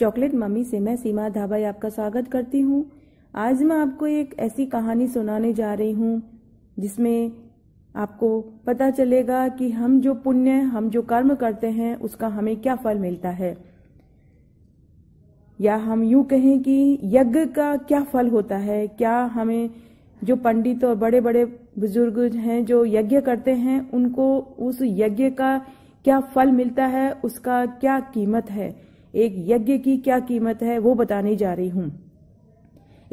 chocolate mummy से मैं सीमा धाबाई आपका स्वागत करती हूँ आज मैं आपको एक ऐसी कहानी सुनाने जा रही हूँ जिसमें आपको पता चलेगा कि हम जो पुण्य हम जो कर्म करते हैं उसका हमें क्या फल मिलता है या हम यूं कहें कि यज्ञ का क्या फल होता है क्या हमें जो पंडित और बड़े बड़े बुजुर्ग हैं जो यज्ञ करते हैं उनको उस यज्ञ का क्या फल मिलता है उसका क्या कीमत है एक यज्ञ की क्या कीमत है वो बताने जा रही हूँ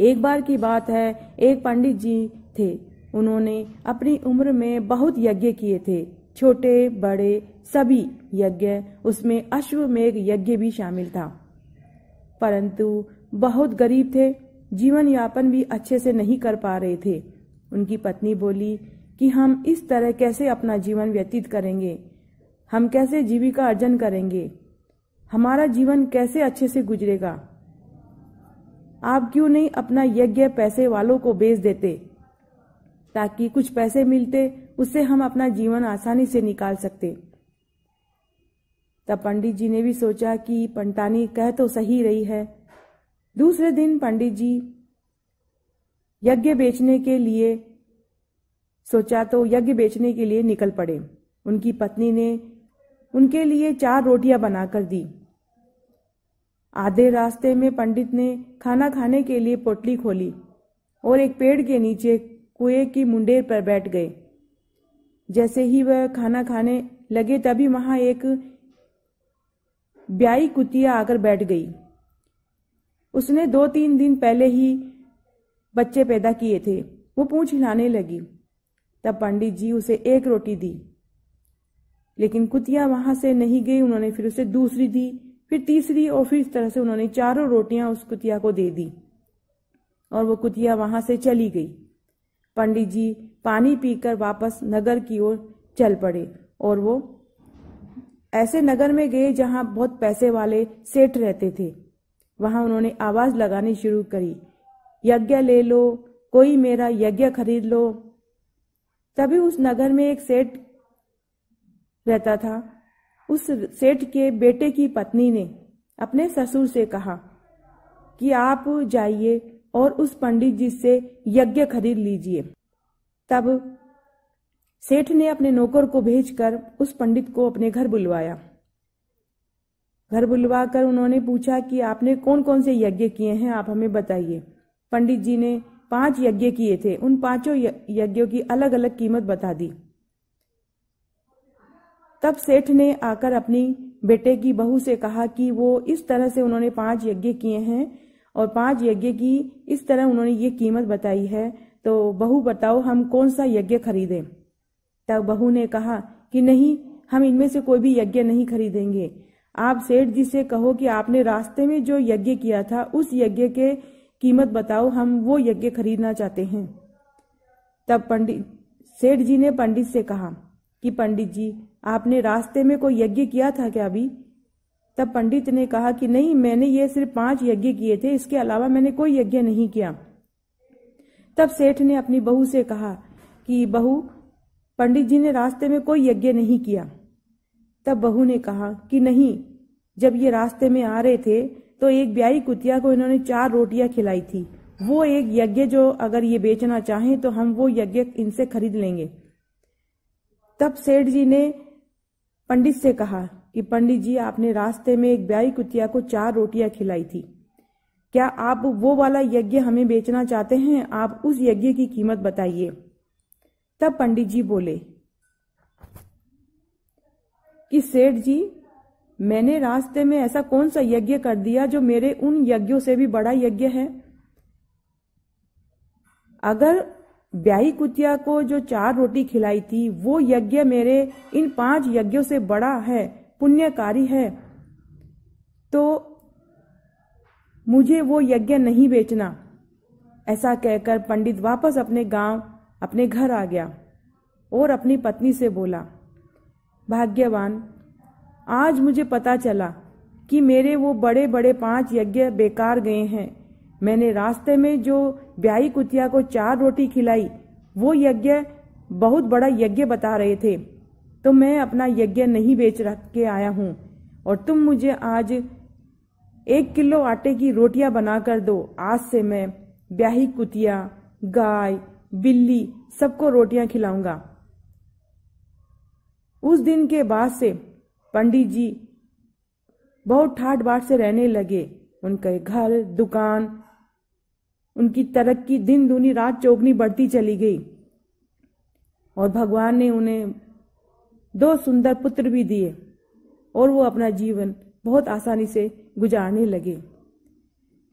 एक बार की बात है एक पंडित जी थे उन्होंने अपनी उम्र में बहुत यज्ञ किए थे छोटे बड़े सभी यज्ञ उसमें अश्वमेघ यज्ञ भी शामिल था परंतु बहुत गरीब थे जीवन यापन भी अच्छे से नहीं कर पा रहे थे उनकी पत्नी बोली कि हम इस तरह कैसे अपना जीवन व्यतीत करेंगे हम कैसे जीविका अर्जन करेंगे हमारा जीवन कैसे अच्छे से गुजरेगा आप क्यों नहीं अपना यज्ञ पैसे वालों को बेच देते ताकि कुछ पैसे मिलते उससे हम अपना जीवन आसानी से निकाल सकते तब पंडित जी ने भी सोचा कि पंटानी कह तो सही रही है दूसरे दिन पंडित जी यज्ञ बेचने के लिए सोचा तो यज्ञ बेचने के लिए निकल पड़े उनकी पत्नी ने उनके लिए चार रोटियां बनाकर दी आधे रास्ते में पंडित ने खाना खाने के लिए पोटली खोली और एक पेड़ के नीचे कुएं की मुंडेर पर बैठ गए जैसे ही वह खाना खाने लगे तभी वहां एक ब्याई कुतिया आकर बैठ गई उसने दो तीन दिन पहले ही बच्चे पैदा किए थे वो पूछ हिलाने लगी तब पंडित जी उसे एक रोटी दी लेकिन कुतिया वहां से नहीं गई उन्होंने फिर उसे दूसरी दी फिर तीसरी और फिर इस तरह से उन्होंने चारों रोटियां उस कुतिया को दे दी और वो कुतिया वहां से चली गई पंडित जी पानी पीकर वापस नगर की ओर चल पड़े और वो ऐसे नगर में गए जहां बहुत पैसे वाले सेठ रहते थे वहां उन्होंने आवाज लगानी शुरू करी यज्ञ ले लो कोई मेरा यज्ञ खरीद लो तभी उस नगर में एक सेठ रहता था उस सेठ के बेटे की पत्नी ने अपने ससुर से कहा कि आप जाइए और उस पंडित जी से यज्ञ खरीद लीजिए तब सेठ ने अपने नौकर को भेजकर उस पंडित को अपने घर बुलवाया घर बुलवाकर उन्होंने पूछा कि आपने कौन कौन से यज्ञ किए हैं आप हमें बताइए पंडित जी ने पांच यज्ञ किए थे उन पांचों यज्ञों की अलग अलग कीमत बता दी तब सेठ ने आकर अपनी बेटे की बहू से कहा कि वो इस तरह से उन्होंने पांच यज्ञ किए हैं और पांच यज्ञ की इस तरह उन्होंने ये कीमत बताई है तो बहू बताओ हम कौन सा यज्ञ खरीदें तब बहू ने कहा कि नहीं हम इनमें से कोई भी यज्ञ नहीं खरीदेंगे आप सेठ जी से कहो कि आपने रास्ते में जो यज्ञ किया था उस यज्ञ के कीमत बताओ हम वो यज्ञ खरीदना चाहते हैं तब पंडित सेठ जी ने पंडित से कहा कि पंडित जी आपने रास्ते में कोई यज्ञ किया था क्या अभी तब पंडित ने कहा कि नहीं मैंने ये सिर्फ पांच यज्ञ किए थे इसके अलावा मैंने कोई यज्ञ नहीं किया तब सेठ ने अपनी बहू से कहा कि बहू पंडित जी ने रास्ते में कोई यज्ञ नहीं किया तब बहू ने कहा कि नहीं जब ये रास्ते में आ रहे थे तो एक ब्याई कुतिया को इन्होंने चार रोटियां खिलाई थी वो एक यज्ञ जो अगर ये बेचना चाहें तो हम वो यज्ञ इनसे खरीद लेंगे तब सेठ जी ने पंडित से कहा कि पंडित जी आपने रास्ते में एक ब्याई कुतिया को चार रोटियां खिलाई थी क्या आप वो वाला यज्ञ हमें बेचना चाहते हैं आप उस यज्ञ की कीमत बताइए तब पंडित जी बोले कि सेठ जी मैंने रास्ते में ऐसा कौन सा यज्ञ कर दिया जो मेरे उन यज्ञों से भी बड़ा यज्ञ है अगर ब्याही कुतिया को जो चार रोटी खिलाई थी वो यज्ञ मेरे इन पांच यज्ञों से बड़ा है पुण्यकारी है तो मुझे वो यज्ञ नहीं बेचना ऐसा कहकर पंडित वापस अपने गांव अपने घर आ गया और अपनी पत्नी से बोला भाग्यवान आज मुझे पता चला कि मेरे वो बड़े बड़े पांच यज्ञ बेकार गए हैं मैंने रास्ते में जो ब्याई कुतिया को चार रोटी खिलाई वो यज्ञ बहुत बड़ा यज्ञ बता रहे थे तो मैं अपना यज्ञ नहीं बेच रख के आया हूँ और तुम मुझे आज एक किलो आटे की रोटियां बनाकर दो आज से मैं ब्याही कुतिया गाय बिल्ली सबको रोटियां खिलाऊंगा उस दिन के बाद से पंडित जी बहुत ठाट बाट से रहने लगे उनके घर दुकान उनकी तरक्की दिन दूनी रात चौगनी बढ़ती चली गई और भगवान ने उन्हें दो सुंदर पुत्र भी दिए और वो अपना जीवन बहुत आसानी से गुजारने लगे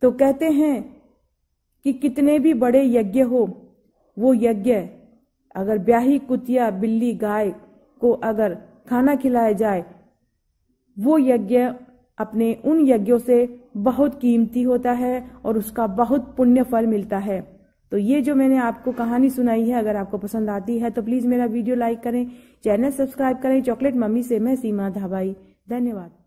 तो कहते हैं कि कितने भी बड़े यज्ञ हो वो यज्ञ अगर ब्याही कुतिया बिल्ली गाय को अगर खाना खिलाया जाए वो यज्ञ अपने उन यज्ञों से बहुत कीमती होता है और उसका बहुत पुण्य फल मिलता है तो ये जो मैंने आपको कहानी सुनाई है अगर आपको पसंद आती है तो प्लीज़ मेरा वीडियो लाइक करें चैनल सब्सक्राइब करें चॉकलेट मम्मी से मैं सीमा धाबाई धन्यवाद